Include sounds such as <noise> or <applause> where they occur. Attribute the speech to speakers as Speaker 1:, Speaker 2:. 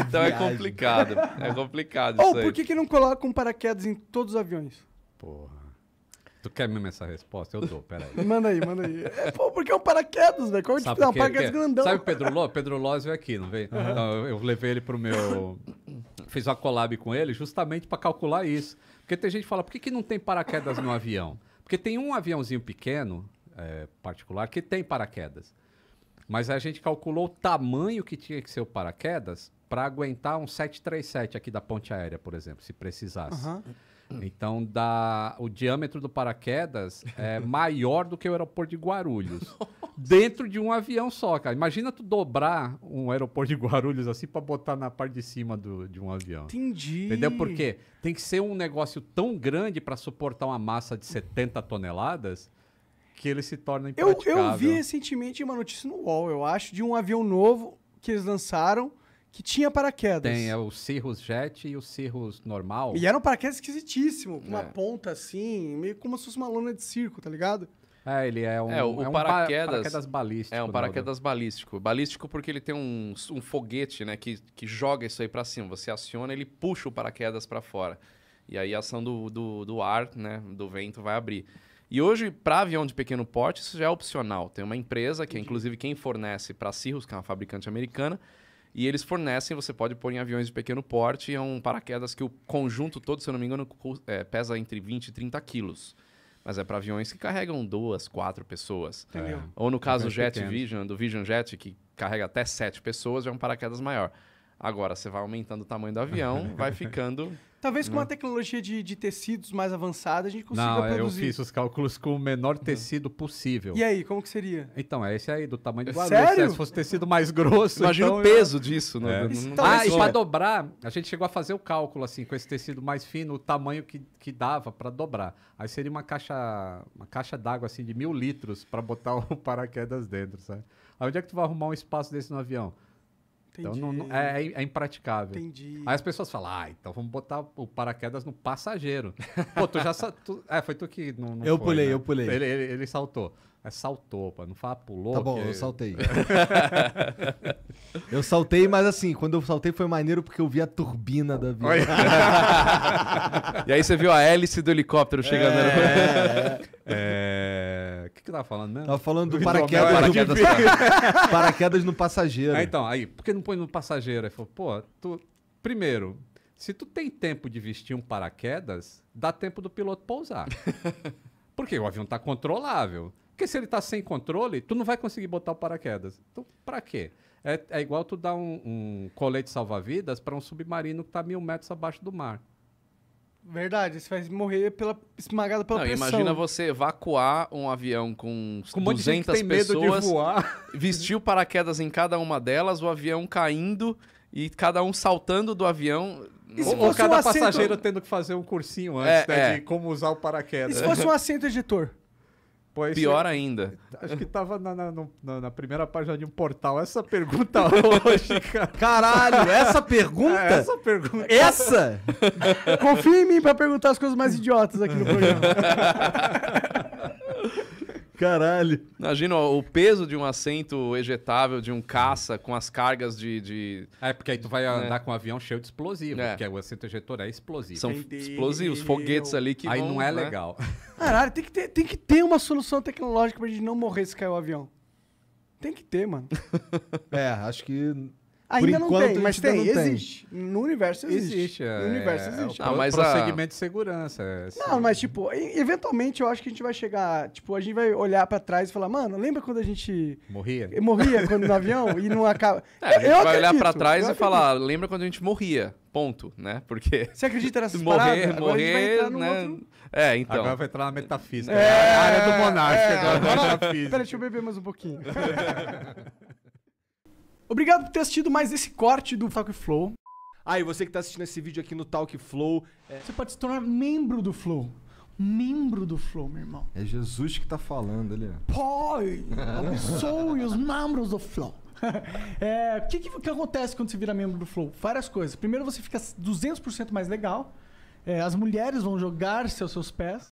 Speaker 1: <laughs> Então é complicado. É <laughs> complicado Ou por que,
Speaker 2: que não colocam paraquedas em todos os aviões?
Speaker 1: Porra. Tu quer mesmo essa resposta? Eu dou, peraí. <laughs> manda
Speaker 2: aí, manda aí. É, pô, porque é um paraquedas, velho. Como tipo, é um paraquedas que... grandão. Sabe o
Speaker 1: Pedro Ló? Pedro Ló veio é aqui, não veio? Uhum. Então, eu, eu levei ele pro meu. Fiz uma collab com ele justamente para calcular isso. Porque tem gente que fala, por que, que não tem paraquedas no avião? Porque tem um aviãozinho pequeno, é, particular, que tem paraquedas. Mas a gente calculou o tamanho que tinha que ser o paraquedas para aguentar um 737 aqui da ponte aérea, por exemplo, se precisasse. Uhum. Então, o diâmetro do paraquedas é <laughs> maior do que o aeroporto de Guarulhos. dentro de um avião só, cara. Imagina tu dobrar um aeroporto de Guarulhos assim para botar na parte de cima do, de um avião. Entendi. Entendeu por quê? Tem que ser um negócio tão grande para suportar uma massa de 70 toneladas que ele se torna impraticável. Eu, eu vi
Speaker 2: recentemente uma notícia no UOL, eu acho, de um avião novo que eles lançaram que tinha paraquedas. Tem, é
Speaker 1: o Cirrus Jet e o Cirrus normal. E era um
Speaker 2: paraquedas esquisitíssimo, com é. uma ponta assim, meio como se fosse uma lona de circo, tá ligado?
Speaker 1: É, ele é um,
Speaker 2: é, o, é um paraquedas, paraquedas, balístico. É um paraquedas
Speaker 3: balístico. Balístico porque ele tem um, um foguete, né, que, que joga isso aí para cima. Você aciona, ele puxa o paraquedas para fora. E aí a ação do, do, do ar, né, do vento, vai abrir. E hoje, para avião de pequeno porte, isso já é opcional. Tem uma empresa, que é inclusive quem fornece para a Cirrus, que é uma fabricante americana, e eles fornecem, você pode pôr em aviões de pequeno porte, é um paraquedas que o conjunto todo, se eu não me engano, é, pesa entre 20 e 30 quilos. Mas é para aviões que carregam duas, quatro pessoas. Entendeu? É. Ou no caso do Jet pequeno. Vision, do Vision Jet, que carrega até sete pessoas, já é um paraquedas maior. Agora, você vai aumentando o tamanho do avião, <laughs> vai ficando Talvez com uma né?
Speaker 2: tecnologia de, de tecidos mais avançada a gente consiga Não, produzir. eu fiz
Speaker 1: os cálculos com o menor uhum. tecido possível. E aí, como que seria? Então, é esse aí, do tamanho de Guarulhos. É sério? Se fosse tecido mais grosso... Imagina então, o peso eu... disso. Né? É. Não, não ah, e para dobrar, a gente chegou a fazer o cálculo, assim, com esse tecido mais fino, o tamanho que, que dava para dobrar. Aí seria uma caixa, uma caixa d'água, assim, de mil litros para botar o <laughs> paraquedas dentro, sabe? Aí onde é que tu vai arrumar um espaço desse no avião? Então não, não é, é, é, impraticável. Entendi. Aí as pessoas falam, ah, então vamos botar o paraquedas no passageiro. <laughs> Pô, tu já. Tu, é, foi tu que não. não eu foi, pulei, né? eu pulei. Ele, ele, ele saltou. É, saltou, pô. Não fala pulou. Tá bom, eu saltei. <laughs> eu saltei, mas assim,
Speaker 2: quando eu saltei foi maneiro porque eu vi a turbina da vida. <laughs>
Speaker 1: e aí você viu
Speaker 3: a hélice do helicóptero chegando. É, é, é que tava falando mesmo? Tava falando
Speaker 1: do, então, paraquedas, paraquedas, no... <laughs> paraquedas no passageiro. Aí, ah, então, aí, por que não põe no passageiro? Aí falou, pô, tu... primeiro, se tu tem tempo de vestir um paraquedas, dá tempo do piloto pousar. <laughs> Porque o avião tá controlável. Porque se ele tá sem controle, tu não vai conseguir botar o paraquedas. Então, pra quê? É, é igual tu dar um, um colete salva-vidas para um submarino que tá mil metros abaixo do mar. Verdade, você
Speaker 2: vai morrer pela, esmagado pela não, pressão. Imagina
Speaker 3: você evacuar um avião com, com 200 um pessoas, vestiu paraquedas em cada uma delas, o avião caindo e cada um saltando do avião. Ou cada um passageiro assento...
Speaker 1: tendo que fazer um cursinho antes, é, né, é. de como usar o paraquedas. <laughs> E se fosse um assento editor? Pô, Pior é. ainda. Acho que tava na, na, na, na, primeira página de um portal. Essa pergunta <laughs> hoje, Caralho, essa pergunta? É, essa pergunta. Essa? <laughs> Confia
Speaker 2: em mim pra perguntar as coisas mais idiotas aqui no <laughs> programa.
Speaker 3: Caralho. Imagina ó, o peso de um assento ejetável de um caça com as cargas de. de... É, porque aí tu vai é. andar com um avião cheio de explosivo, é. porque o assento ejetor é explosivo. São Entendi. explosivos, foguetes ali que. Aí vão, não é né? legal.
Speaker 1: <laughs>
Speaker 2: Caralho, tem que, ter, tem que ter uma solução tecnológica pra gente não morrer se cair o avião. Tem que ter, mano.
Speaker 3: <laughs> é, acho que Ainda não tem,
Speaker 2: mas tem, existe. Tem. No universo existe. existe é, no universo ah,
Speaker 1: existe. É, ah, mas o segmento de segurança. É,
Speaker 2: não, mas tipo, eventualmente eu acho que a gente vai chegar, tipo, a gente vai olhar pra trás e falar, mano, lembra quando a gente... Morria? <laughs> Morria quando no avião e não acaba... <laughs> É, eu, a gente vai acredito, olhar pra trás e
Speaker 3: falar, lembra quando a gente morria, ponto, né? Porque... Você acredita história <laughs> morrer, paradas? Morrer, né? Outro... É, então... Agora vai entrar na metafísica. É, a área do monarca é, agora. agora... Peraí, deixa
Speaker 1: eu beber mais um pouquinho.
Speaker 2: Obrigado por ter assistido mais esse corte do Talk Flow. Ah, e você que está assistindo esse vídeo aqui no Talk Flow. É... Você pode se tornar membro do Flow. Membro do Flow, meu irmão.
Speaker 1: É Jesus que está falando ali. É.
Speaker 2: Pai, e os membros do Flow. <laughs> é, o que, que, que, acontece quando você vira membro do Flow? Várias coisas. Primeiro, você fica 200% mais legal. É, as mulheres vão jogar-se aos seus pés.